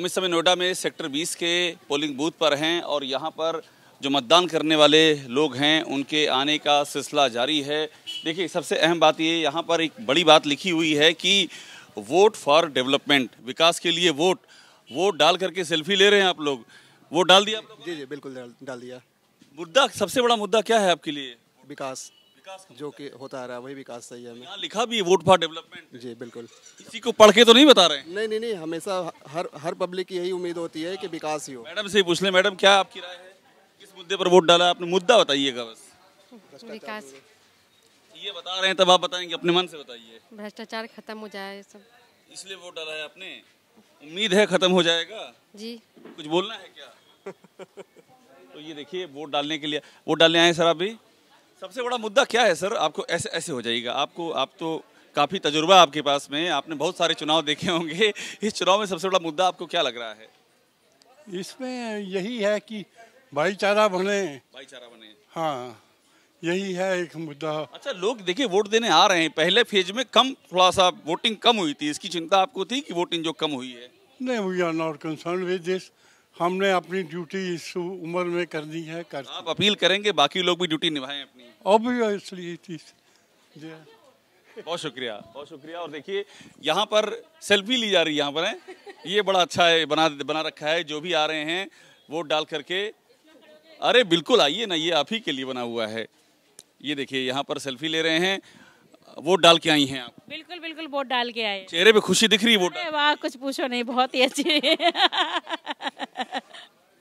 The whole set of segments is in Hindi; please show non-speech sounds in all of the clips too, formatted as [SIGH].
हम इस समय नोएडा में सेक्टर 20 के पोलिंग बूथ पर हैं और यहाँ पर जो मतदान करने वाले लोग हैं उनके आने का सिलसिला जारी है देखिए सबसे अहम बात ये यहाँ पर एक बड़ी बात लिखी हुई है कि वोट फॉर डेवलपमेंट विकास के लिए वोट वोट डाल करके सेल्फी ले रहे हैं आप लोग वोट डाल दिया जी जी बिल्कुल डाल, डाल दिया मुद्दा सबसे बड़ा मुद्दा क्या है आपके लिए विकास जो कि होता आ रहा है वही विकास सही है लिखा भी वोट फॉर डेवलपमेंट जी बिल्कुल इसी को पढ़ के तो नहीं बता रहे नहीं नहीं नहीं हमेशा हर हर पब्लिक की यही उम्मीद होती है कि विकास ही हो मैडम से पूछ ले मैडम क्या आपकी राय है किस मुद्दे पर वोट डाला आपने मुद्दा बताइएगा बस विकास ये बता रहे हैं तब आप बताएंगे अपने मन से बताइए भ्रष्टाचार खत्म हो जाए सब इसलिए वोट डाला है आपने उम्मीद है खत्म हो जाएगा जी कुछ बोलना है क्या [LAUGHS] तो ये देखिए वोट डालने के लिए वोट डालने आए सर अभी सबसे बड़ा मुद्दा क्या है सर आपको ऐसे ऐसे हो जाएगा आपको आप तो काफ़ी तजुर्बा आपके पास में आपने बहुत सारे चुनाव देखे होंगे इस चुनाव में सबसे बड़ा मुद्दा आपको क्या लग रहा है इसमें यही है कि भाईचारा बने भाईचारा बने हाँ यही है एक मुद्दा अच्छा लोग देखिए वोट देने आ रहे हैं पहले फेज में कम थोड़ा सा वोटिंग कम हुई थी इसकी चिंता आपको थी कि वोटिंग जो कम हुई है नहीं we are not concern with this हमने अपनी ड्यूटी इस उम्र में करनी है कर आप अपील करेंगे बाकी लोग भी ड्यूटी निभाएं अपनी ऑब्वियसली बहुत शुक्रिया बहुत शुक्रिया और देखिए यहाँ पर सेल्फी ली जा रही है यहाँ पर है ये बड़ा अच्छा है बना बना रखा है जो भी आ रहे हैं वोट डाल करके अरे बिल्कुल आइए ना ये आप ही के लिए बना हुआ है ये देखिए यहाँ पर सेल्फी ले रहे हैं वोट डाल के आई हैं आप बिल्कुल बिल्कुल वोट डाल के आए चेहरे पे खुशी दिख रही है वोट वाह कुछ पूछो नहीं बहुत ही अच्छी [LAUGHS]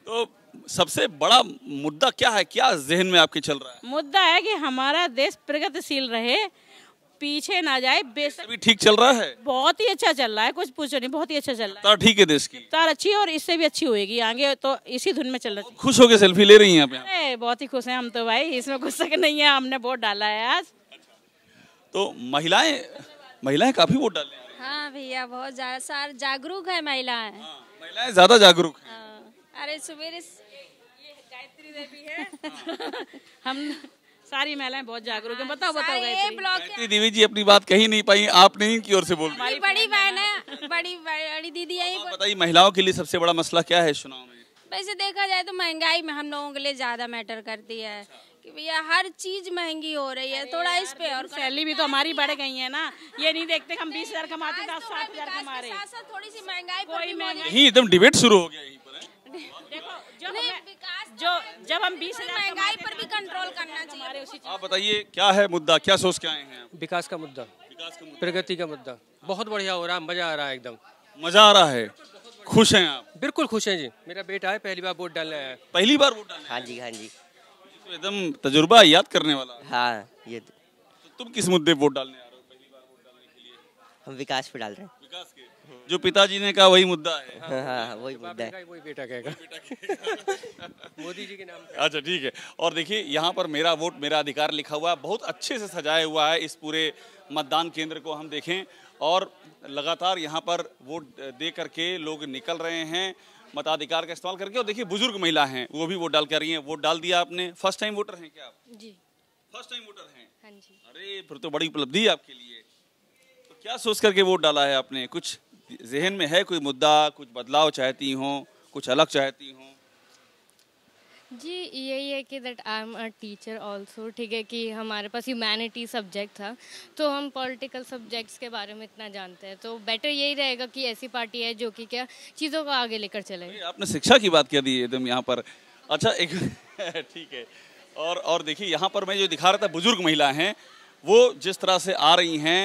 तो सबसे बड़ा मुद्दा क्या है क्या जहन में आपके चल रहा है मुद्दा है कि हमारा देश प्रगतिशील रहे पीछे ना जाए बेशक भी ठीक चल रहा है बहुत ही अच्छा चल रहा है कुछ पूछो नहीं बहुत ही अच्छा चल रहा है ठीक है देश की तार अच्छी है और इससे भी अच्छी होगी आगे तो इसी धुन में चल रहा है खुश गए सेल्फी ले रही है बहुत ही खुश है हम तो भाई इसमें गुस्सा नहीं है हमने वोट डाला है आज तो महिलाएं महिलाएं काफी वोट है हाँ भैया बहुत ज्यादा सार जागरूक है महिलाएं हाँ, महिलाएं ज्यादा जागरूक है हाँ, अरे सुबेरे गायत्री देवी है [LAUGHS] हाँ। हम सारी महिलाएं बहुत जागरूक है बताओ बताओ गायत्री देवी जी अपनी बात कही नहीं पाई आपने ही की ओर से बोल हमारी बड़ी बहन है बड़ी बड़ी दीदी है बताइए महिलाओं के लिए सबसे बड़ा मसला क्या है चुनाव में वैसे देखा जाए तो महंगाई में हम लोगों के लिए ज्यादा मैटर करती है अच्छा। कि भैया हर चीज महंगी हो रही है थोड़ा इस पे और सैलरी भी तो हमारी बढ़ गई है ना ये नहीं देखते हम बीस हजार कमाते तो सात हजार कमा रहे थोड़ी सी महंगाई कोई महंगाई एकदम डिबेट शुरू हो गया तो जो जब हम बीस महंगाई पर भी कंट्रोल करना चाहिए आप बताइए क्या है मुद्दा क्या सोच के आए हैं विकास का मुद्दा विकास का प्रगति का मुद्दा बहुत बढ़िया हो रहा है मजा आ रहा है एकदम मजा आ रहा है खुश हैं आप बिल्कुल खुश हैं जी मेरा बेटा है पहली बार वोट डाल रहा है पहली बार वोट डाल हाँ जी हाँ जी तो एकदम तजुर्बा याद करने वाला हाँ ये तो, तो तुम किस मुद्दे वोट डालने आ रहे हो पहली बार वोट डालने के लिए हम विकास पे डाल रहे हैं विकास के जो पिताजी ने कहा वही मुद्दा है हाँ, हाँ, हाँ वही मुद्दा है वही बेटा कहेगा [LAUGHS] मोदी जी के नाम अच्छा ठीक है और देखिए यहाँ पर मेरा वोट मेरा अधिकार लिखा हुआ है बहुत अच्छे से सजाया हुआ है इस पूरे मतदान केंद्र को हम देखें और लगातार यहाँ पर वोट दे करके लोग निकल रहे हैं मताधिकार का इस्तेमाल करके और देखिए बुजुर्ग महिला हैं वो भी वोट डाल कर रही हैं वोट डाल दिया आपने फर्स्ट टाइम वोटर हैं क्या आप जी फर्स्ट टाइम वोटर हैं हाँ जी अरे फिर तो बड़ी उपलब्धि है आपके लिए तो क्या सोच करके वोट डाला है आपने कुछ जहन में है कोई मुद्दा कुछ बदलाव चाहती हूँ कुछ अलग चाहती हूँ जी यही है कि that I am a teacher also ठीक है कि हमारे पास ह्यूमैनिटी सब्जेक्ट था तो हम पॉलिटिकल सब्जेक्ट्स के बारे में इतना जानते हैं तो बेटर यही रहेगा कि ऐसी पार्टी है जो कि क्या चीज़ों को आगे लेकर चले आपने शिक्षा की बात कह दी एकदम यहाँ पर अच्छा एक [LAUGHS] ठीक है और और देखिए यहाँ पर मैं जो दिखा रहा था बुजुर्ग महिला हैं वो जिस तरह से आ रही हैं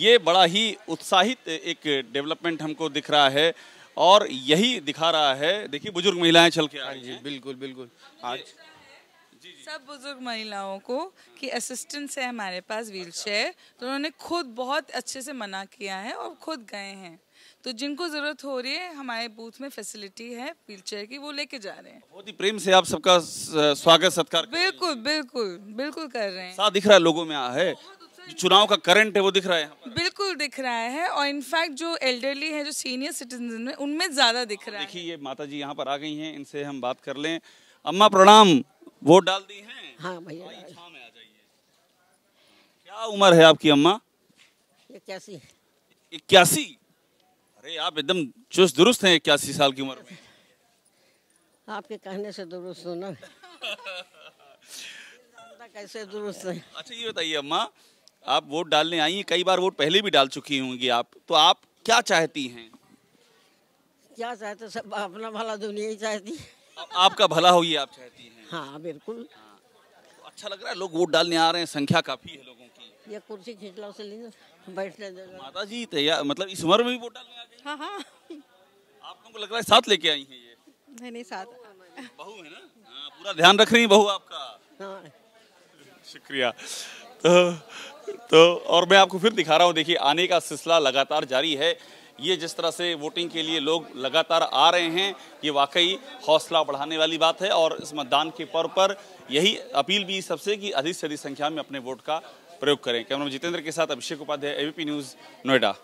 ये बड़ा ही उत्साहित एक डेवलपमेंट हमको दिख रहा है और यही दिखा रहा है देखिए बुजुर्ग महिलाएं चल के आ हाँ रही हैं बिल्कुल बिल्कुल आज सब बुजुर्ग महिलाओं को कि असिस्टेंट्स है हमारे पास व्हील चेयर तो उन्होंने खुद बहुत अच्छे से मना किया है और खुद गए हैं तो जिनको जरूरत हो रही है हमारे बूथ में फैसिलिटी है व्हील चेयर की वो लेके जा रहे हैं बहुत ही प्रेम से आप सबका स्वागत सत्कार बिल्कुल बिल्कुल बिल्कुल कर रहे हैं साथ दिख रहा है लोगों में आ है चुनाव का करंट है वो दिख रहा है बिल्कुल दिख रहा है और इनफैक्ट जो एल्डरली है जो सीनियर सिटीजन है उनमें ज्यादा दिख रहा है देखिए ये माता जी यहाँ पर आ गई है इनसे हम बात कर ले अम्मा प्रणाम वोट डाल दी है हाँ भैया क्या उम्र है आपकी अम्मा इक्यासी इक्यासी अरे आप एकदम चुस्त दुरुस्त हैं इक्यासी साल की उम्र में आपके कहने से दुरुस्त हो ना [LAUGHS] कैसे दुरुस्त है अच्छा ये बताइए अम्मा आप वोट डालने आई हैं कई बार वोट पहले भी डाल चुकी होंगी आप तो आप क्या चाहती हैं क्या चाहते सब अपना भला दुनिया ही चाहती है आपका भला हो ये आप चाहती हैं हाँ बिल्कुल हाँ। तो अच्छा लग रहा है लोग वोट डालने आ रहे हैं संख्या काफी है लोगों की ये कुर्सी खींच लो से बैठने दो माता जी तैयार मतलब इस उम्र में भी वोट डालने आ गए हाँ हाँ आप लोगों को लग रहा है साथ लेके आई है ये नहीं नहीं साथ बहु है ना हाँ, पूरा ध्यान रख रही है बहू आपका हाँ। शुक्रिया तो तो और मैं आपको फिर दिखा रहा हूँ देखिए आने का सिलसिला लगातार जारी है ये जिस तरह से वोटिंग के लिए लोग लगातार आ रहे हैं ये वाकई हौसला बढ़ाने वाली बात है और इस मतदान के पर्व पर यही अपील भी सबसे कि अधिक से अधिक संख्या में अपने वोट का प्रयोग करें कैमरा जितेंद्र के साथ अभिषेक उपाध्याय एबीपी न्यूज़ नोएडा